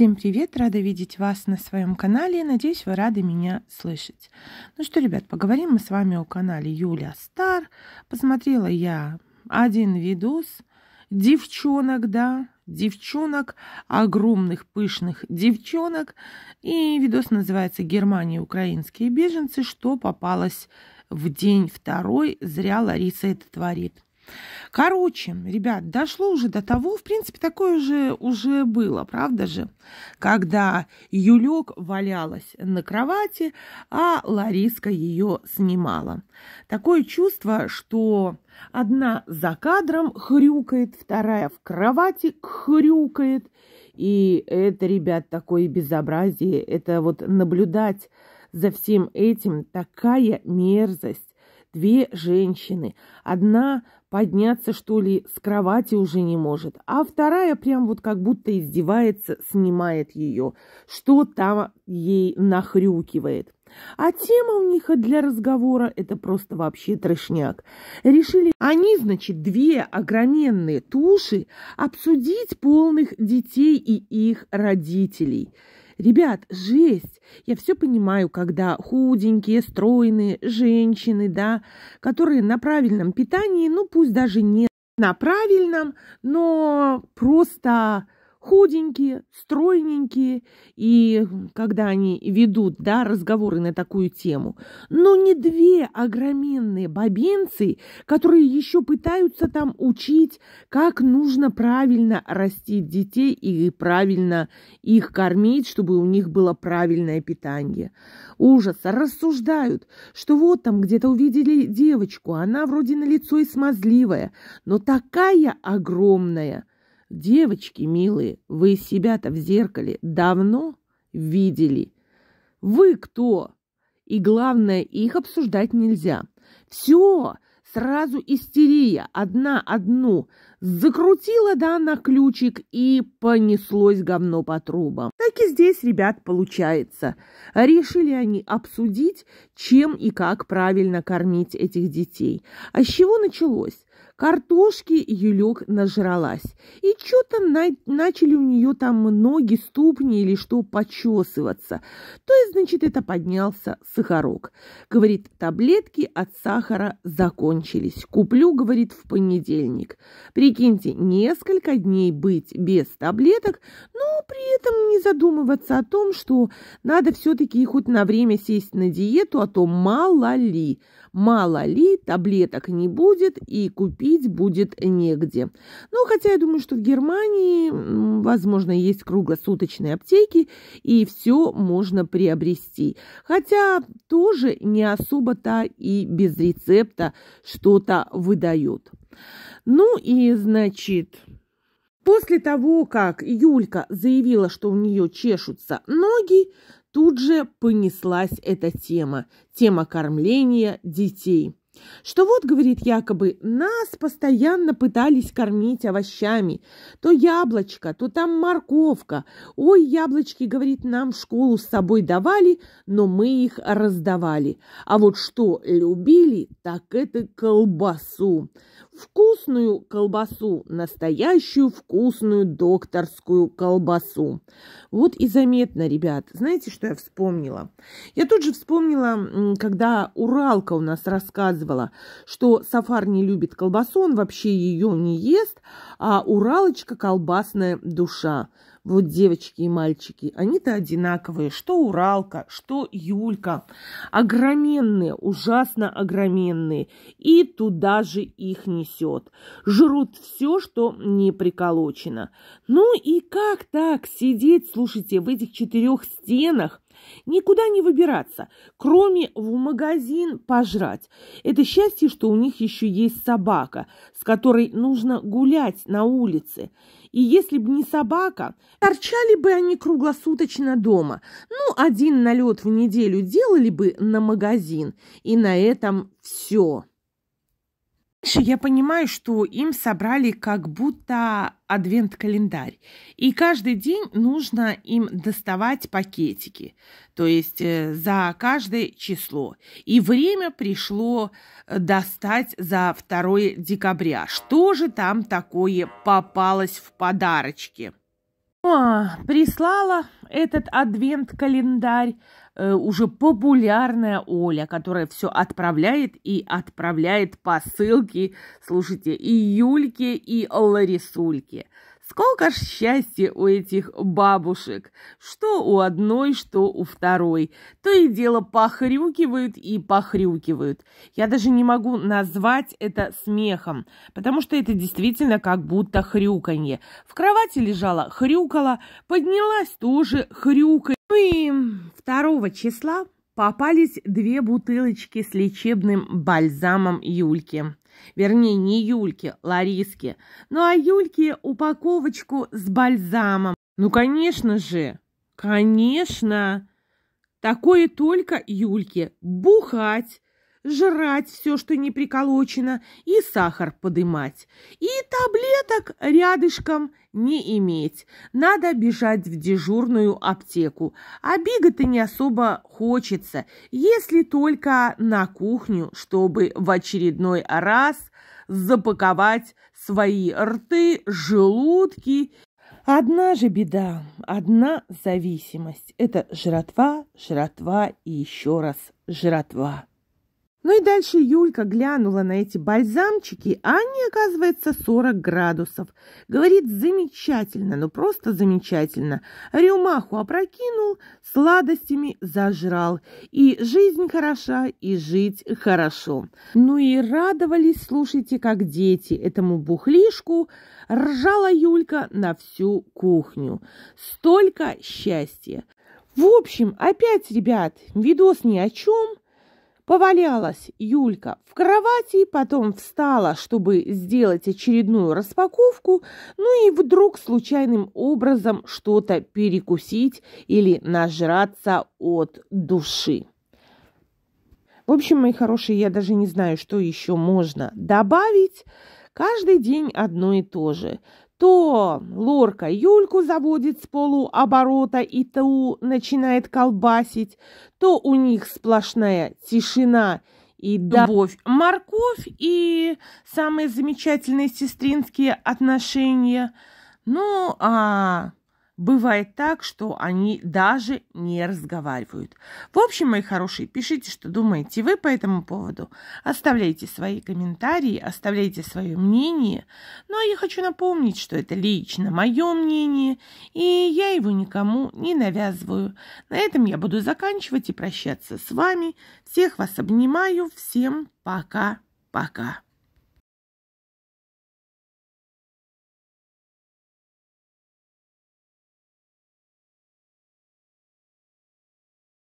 Всем привет! Рада видеть вас на своем канале. Надеюсь, вы рады меня слышать. Ну что, ребят, поговорим мы с вами о канале Юля Стар. Посмотрела я один видос. Девчонок, да, девчонок, огромных пышных девчонок. И видос называется «Германия. Украинские беженцы. Что попалось в день второй? Зря Лариса это творит». Короче, ребят, дошло уже до того, в принципе, такое же уже было, правда же, когда Юлек валялась на кровати, а Лариска ее снимала. Такое чувство, что одна за кадром хрюкает, вторая в кровати хрюкает, и это, ребят, такое безобразие, это вот наблюдать за всем этим такая мерзость две женщины. Одна подняться, что ли, с кровати уже не может, а вторая прям вот как будто издевается, снимает ее, что там ей нахрюкивает. А тема у них для разговора – это просто вообще трешняк. Решили они, значит, две огроменные туши обсудить полных детей и их родителей – Ребят, жесть! Я все понимаю, когда худенькие, стройные женщины, да, которые на правильном питании, ну пусть даже не на правильном, но просто худенькие, стройненькие, и когда они ведут да, разговоры на такую тему, но не две огроменные бабенцы, которые еще пытаются там учить, как нужно правильно растить детей и правильно их кормить, чтобы у них было правильное питание. Ужас, рассуждают, что вот там где-то увидели девочку, она вроде на лицо и смазливая, но такая огромная, Девочки, милые, вы себя-то в зеркале давно видели? Вы кто? И главное, их обсуждать нельзя. Все, сразу истерия, одна одну. Закрутила да на ключик и понеслось говно по трубам. Так и здесь, ребят, получается. Решили они обсудить, чем и как правильно кормить этих детей. А с чего началось? Картошки Юлек нажралась, и что-то на начали у нее там ноги, ступни или что почесываться. То есть, значит, это поднялся сахарок. Говорит, таблетки от сахара закончились. Куплю, говорит, в понедельник. Прикиньте, несколько дней быть без таблеток, но при этом не задумываться о том, что надо все-таки хоть на время сесть на диету, а то мало ли, мало ли таблеток не будет, и купить купить будет негде. Ну, хотя я думаю, что в Германии, возможно, есть круглосуточные аптеки, и все можно приобрести. Хотя тоже не особо-то и без рецепта что-то выдают. Ну и, значит, После того, как Юлька заявила, что у нее чешутся ноги, тут же понеслась эта тема, тема кормления детей. Что вот, говорит якобы, нас постоянно пытались кормить овощами. То яблочко, то там морковка. Ой, яблочки, говорит, нам в школу с собой давали, но мы их раздавали. А вот что любили, так это колбасу вкусную колбасу, настоящую вкусную докторскую колбасу. Вот и заметно, ребят, знаете, что я вспомнила? Я тут же вспомнила, когда Уралка у нас рассказывала, что Сафар не любит колбасу, он вообще ее не ест, а Уралочка колбасная душа вот девочки и мальчики, они-то одинаковые, что Уралка, что Юлька, огроменные, ужасно огроменные, и туда же их несет. Жрут все, что не приколочено. Ну и как так сидеть, слушайте, в этих четырех стенах, Никуда не выбираться, кроме в магазин пожрать. Это счастье, что у них еще есть собака, с которой нужно гулять на улице и если бы не собака, торчали бы они круглосуточно дома. Ну, один налет в неделю делали бы на магазин, и на этом все. Дальше я понимаю, что им собрали как будто адвент-календарь. И каждый день нужно им доставать пакетики, то есть э, за каждое число. И время пришло э, достать за 2 декабря. Что же там такое попалось в подарочке? А, прислала этот адвент-календарь э, уже популярная Оля, которая все отправляет и отправляет посылки, слушайте, и Юльке, и Ларисульке. Сколько ж счастья у этих бабушек! Что у одной, что у второй. То и дело похрюкивают и похрюкивают. Я даже не могу назвать это смехом, потому что это действительно как будто хрюканье. В кровати лежала, хрюкала, поднялась тоже хрюканье. Ну и 2 числа попались две бутылочки с лечебным бальзамом Юльки. Вернее, не Юльке, Лариске. Ну, а Юльке упаковочку с бальзамом. Ну, конечно же, конечно. Такое только Юльке. Бухать, жрать все, что не приколочено, и сахар подымать. И таблеток рядышком не иметь. Надо бежать в дежурную аптеку. А бегать-то не особо хочется, если только на кухню, чтобы в очередной раз запаковать свои рты, желудки Одна же беда, одна зависимость – это жратва, жратва и еще раз жратва. Ну и дальше Юлька глянула на эти бальзамчики, а они, оказывается, 40 градусов. Говорит, замечательно, ну просто замечательно. Рюмаху опрокинул, сладостями зажрал. И жизнь хороша, и жить хорошо. Ну и радовались, слушайте, как дети, этому бухлишку. Ржала Юлька на всю кухню. Столько счастья! В общем, опять, ребят, видос ни о чем, Повалялась Юлька в кровати, потом встала, чтобы сделать очередную распаковку, ну и вдруг случайным образом что-то перекусить или нажраться от души. В общем, мои хорошие, я даже не знаю, что еще можно добавить. Каждый день одно и то же то Лорка Юльку заводит с полуоборота и ту начинает колбасить, то у них сплошная тишина и любовь, морковь и самые замечательные сестринские отношения. Ну, а Бывает так, что они даже не разговаривают. В общем, мои хорошие, пишите, что думаете вы по этому поводу. Оставляйте свои комментарии, оставляйте свое мнение. Но ну, а я хочу напомнить, что это лично мое мнение, и я его никому не навязываю. На этом я буду заканчивать и прощаться с вами. Всех вас обнимаю. Всем пока-пока.